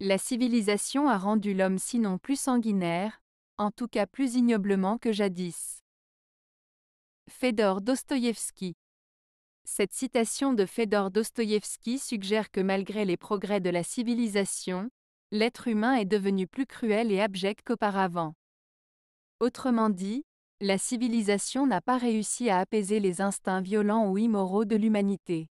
La civilisation a rendu l'homme sinon plus sanguinaire, en tout cas plus ignoblement que jadis. Fédor Dostoïevski Cette citation de Fédor Dostoïevski suggère que malgré les progrès de la civilisation, l'être humain est devenu plus cruel et abject qu'auparavant. Autrement dit, la civilisation n'a pas réussi à apaiser les instincts violents ou immoraux de l'humanité.